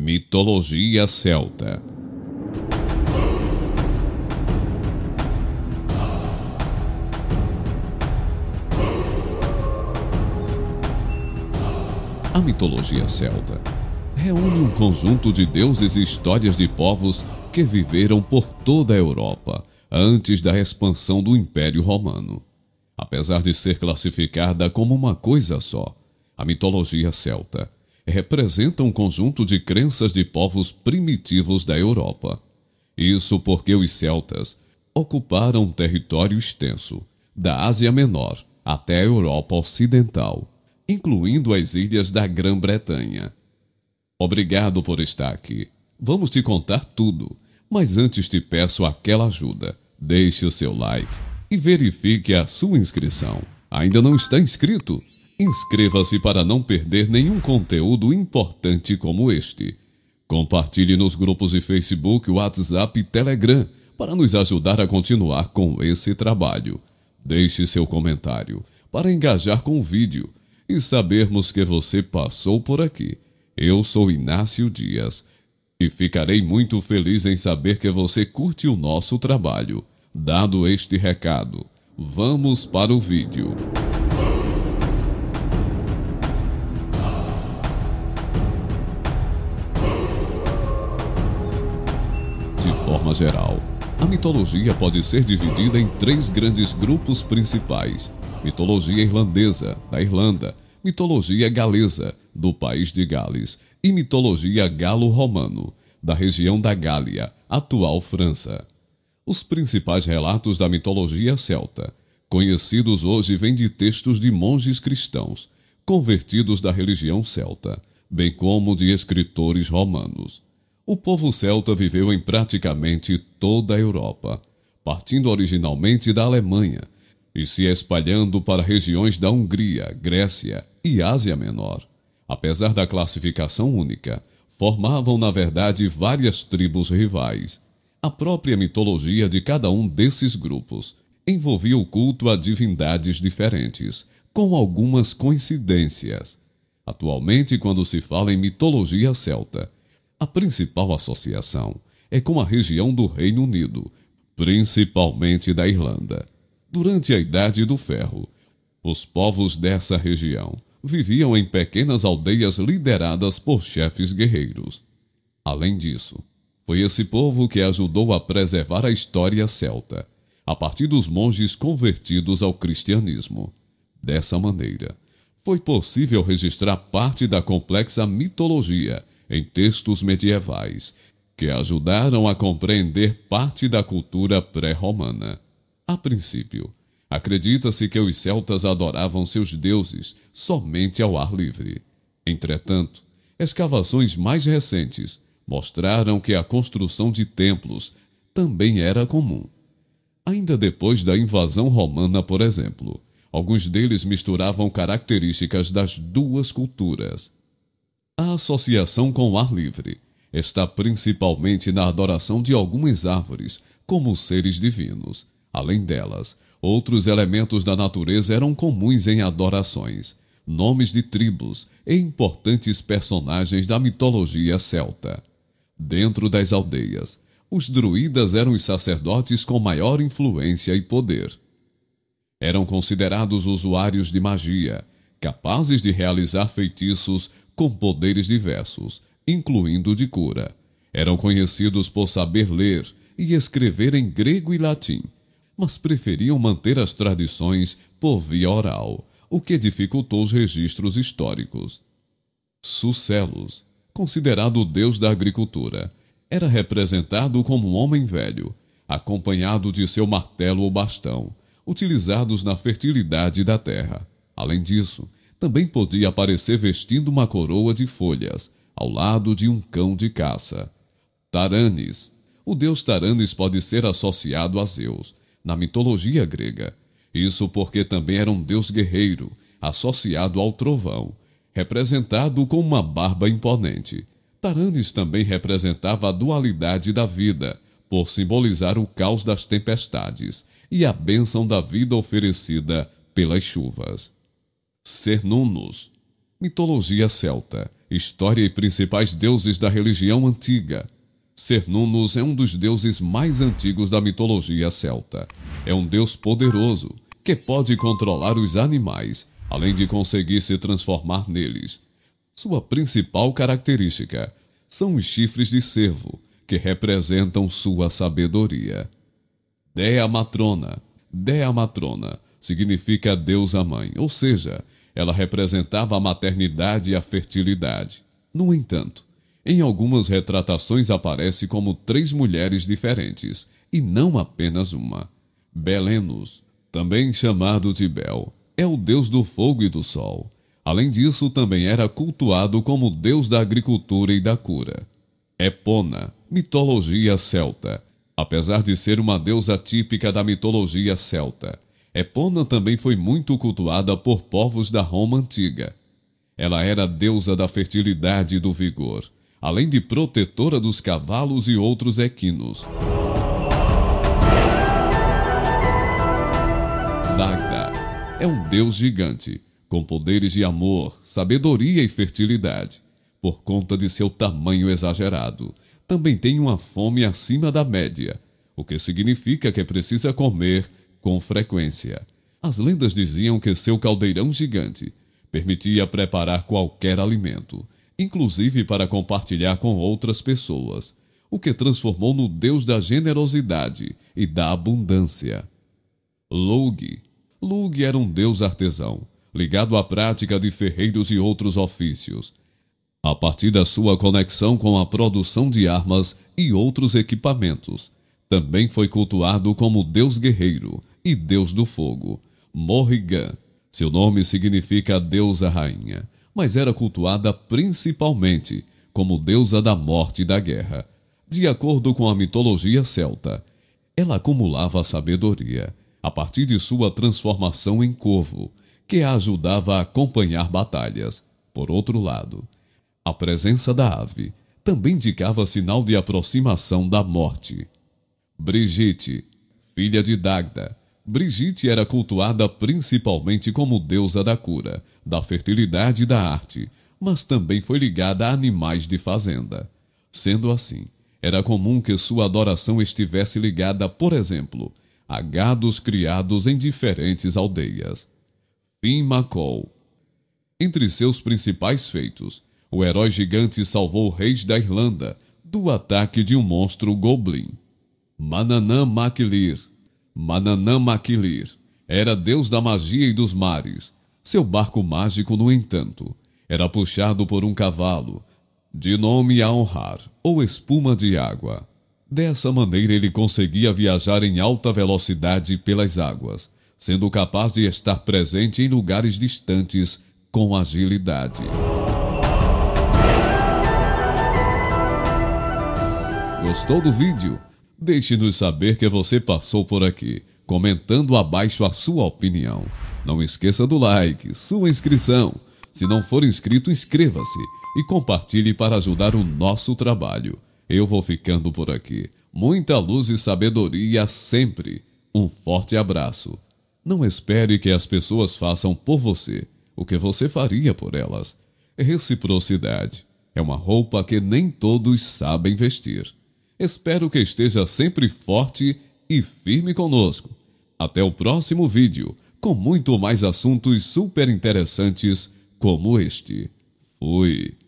Mitologia celta A mitologia celta reúne um conjunto de deuses e histórias de povos que viveram por toda a Europa antes da expansão do Império Romano. Apesar de ser classificada como uma coisa só, a mitologia celta representa um conjunto de crenças de povos primitivos da Europa. Isso porque os celtas ocuparam um território extenso, da Ásia Menor até a Europa Ocidental, incluindo as ilhas da Grã-Bretanha. Obrigado por estar aqui. Vamos te contar tudo, mas antes te peço aquela ajuda. Deixe o seu like e verifique a sua inscrição. Ainda não está inscrito? Inscreva-se para não perder nenhum conteúdo importante como este. Compartilhe nos grupos de Facebook, WhatsApp e Telegram para nos ajudar a continuar com esse trabalho. Deixe seu comentário para engajar com o vídeo e sabermos que você passou por aqui. Eu sou Inácio Dias e ficarei muito feliz em saber que você curte o nosso trabalho. Dado este recado, vamos para o vídeo. forma geral. A mitologia pode ser dividida em três grandes grupos principais: mitologia irlandesa, da Irlanda, mitologia galesa, do país de Gales, e mitologia galo-romano, da região da Gália, atual França. Os principais relatos da mitologia celta, conhecidos hoje, vêm de textos de monges cristãos, convertidos da religião celta, bem como de escritores romanos. O povo celta viveu em praticamente toda a Europa, partindo originalmente da Alemanha e se espalhando para regiões da Hungria, Grécia e Ásia Menor. Apesar da classificação única, formavam na verdade várias tribos rivais. A própria mitologia de cada um desses grupos envolvia o culto a divindades diferentes, com algumas coincidências. Atualmente, quando se fala em mitologia celta, a principal associação é com a região do Reino Unido, principalmente da Irlanda. Durante a Idade do Ferro, os povos dessa região viviam em pequenas aldeias lideradas por chefes guerreiros. Além disso, foi esse povo que ajudou a preservar a história celta, a partir dos monges convertidos ao cristianismo. Dessa maneira, foi possível registrar parte da complexa mitologia em textos medievais, que ajudaram a compreender parte da cultura pré-romana. A princípio, acredita-se que os celtas adoravam seus deuses somente ao ar livre. Entretanto, escavações mais recentes mostraram que a construção de templos também era comum. Ainda depois da invasão romana, por exemplo, alguns deles misturavam características das duas culturas, a associação com o ar livre está principalmente na adoração de algumas árvores como seres divinos. Além delas, outros elementos da natureza eram comuns em adorações, nomes de tribos e importantes personagens da mitologia celta. Dentro das aldeias, os druidas eram os sacerdotes com maior influência e poder. Eram considerados usuários de magia, capazes de realizar feitiços com poderes diversos, incluindo de cura. Eram conhecidos por saber ler e escrever em grego e latim, mas preferiam manter as tradições por via oral, o que dificultou os registros históricos. Sucelos, considerado o deus da agricultura, era representado como um homem velho, acompanhado de seu martelo ou bastão, utilizados na fertilidade da terra. Além disso, também podia aparecer vestindo uma coroa de folhas, ao lado de um cão de caça. Taranis. O deus Taranis pode ser associado a Zeus, na mitologia grega. Isso porque também era um deus guerreiro, associado ao trovão, representado com uma barba imponente. Taranis também representava a dualidade da vida, por simbolizar o caos das tempestades e a bênção da vida oferecida pelas chuvas. Cernunnos, mitologia celta, história e principais deuses da religião antiga. Cernunnos é um dos deuses mais antigos da mitologia celta. É um deus poderoso que pode controlar os animais, além de conseguir se transformar neles. Sua principal característica são os chifres de cervo, que representam sua sabedoria. Dea Matrona. Dea Matrona significa deusa mãe, ou seja, ela representava a maternidade e a fertilidade. No entanto, em algumas retratações aparece como três mulheres diferentes, e não apenas uma. Belenos, também chamado de Bel, é o deus do fogo e do sol. Além disso, também era cultuado como deus da agricultura e da cura. Epona, mitologia celta. Apesar de ser uma deusa típica da mitologia celta, Epona também foi muito cultuada por povos da Roma antiga. Ela era deusa da fertilidade e do vigor, além de protetora dos cavalos e outros equinos. Dagda é um deus gigante, com poderes de amor, sabedoria e fertilidade. Por conta de seu tamanho exagerado, também tem uma fome acima da média, o que significa que precisa comer com frequência. As lendas diziam que seu caldeirão gigante permitia preparar qualquer alimento, inclusive para compartilhar com outras pessoas, o que transformou no deus da generosidade e da abundância. Lug. Lug era um deus artesão, ligado à prática de ferreiros e outros ofícios. A partir da sua conexão com a produção de armas e outros equipamentos, também foi cultuado como deus guerreiro e deus do fogo, Morrigan. Seu nome significa deusa rainha, mas era cultuada principalmente como deusa da morte e da guerra. De acordo com a mitologia celta, ela acumulava sabedoria a partir de sua transformação em corvo, que a ajudava a acompanhar batalhas. Por outro lado, a presença da ave também indicava sinal de aproximação da morte. Brigitte, filha de Dagda. Brigitte era cultuada principalmente como deusa da cura, da fertilidade e da arte, mas também foi ligada a animais de fazenda. Sendo assim, era comum que sua adoração estivesse ligada, por exemplo, a gados criados em diferentes aldeias. Fim Macol. Entre seus principais feitos, o herói gigante salvou reis da Irlanda do ataque de um monstro goblin. Mananã Maquilir. Mananã Maquilir era deus da magia e dos mares. Seu barco mágico, no entanto, era puxado por um cavalo, de nome Aonhar, ou espuma de água. Dessa maneira ele conseguia viajar em alta velocidade pelas águas, sendo capaz de estar presente em lugares distantes com agilidade. Gostou do vídeo? Deixe-nos saber que você passou por aqui, comentando abaixo a sua opinião. Não esqueça do like, sua inscrição. Se não for inscrito, inscreva-se e compartilhe para ajudar o nosso trabalho. Eu vou ficando por aqui. Muita luz e sabedoria sempre. Um forte abraço. Não espere que as pessoas façam por você o que você faria por elas. Reciprocidade é uma roupa que nem todos sabem vestir. Espero que esteja sempre forte e firme conosco. Até o próximo vídeo, com muito mais assuntos super interessantes como este. Fui.